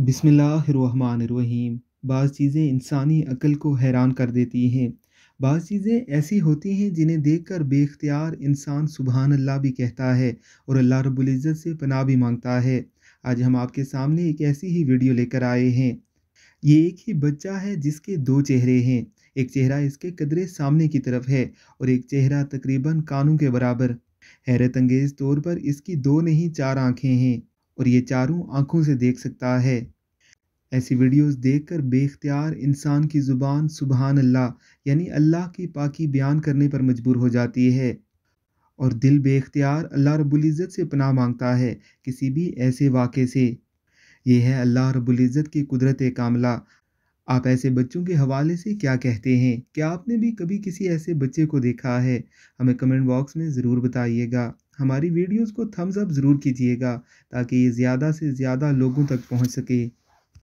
बिसमीम बाज़ चीज़ें इंसानी अकल को हैरान कर देती हैं बाज़ चीज़ें ऐसी होती हैं जिन्हें देख कर बेख्तियार इंसान सुबहान अल्लाह भी कहता है और अल्लाह रबुल्ज़त से पनाह भी मांगता है आज हम आपके सामने एक ऐसी ही वीडियो लेकर आए हैं ये एक ही बच्चा है जिसके दो चेहरे हैं एक चेहरा इसके कदरे सामने की तरफ है और एक चेहरा तकरीबन कानों के बराबर हैरत अंगेज़ तौर पर इसकी दो नहीं चार आँखें हैं और ये चारों आँखों से देख सकता है ऐसी वीडियोस देखकर बेख्तियार इंसान की ज़ुबान सुबहान अल्लाह यानी अल्लाह की पाकी बयान करने पर मजबूर हो जाती है और दिल बेख्तियार अल्लाह रबुल्ज़त से पनाह मांगता है किसी भी ऐसे वाक़े से यह है अल्लाह रबुल्ज़त की कुदरत कामला आप ऐसे बच्चों के हवाले से क्या कहते हैं क्या आपने भी कभी किसी ऐसे बच्चे को देखा है हमें कमेंट बॉक्स में ज़रूर बताइएगा हमारी वीडियोस को थम्स अप ज़रूर कीजिएगा ताकि ये ज़्यादा से ज़्यादा लोगों तक पहुंच सके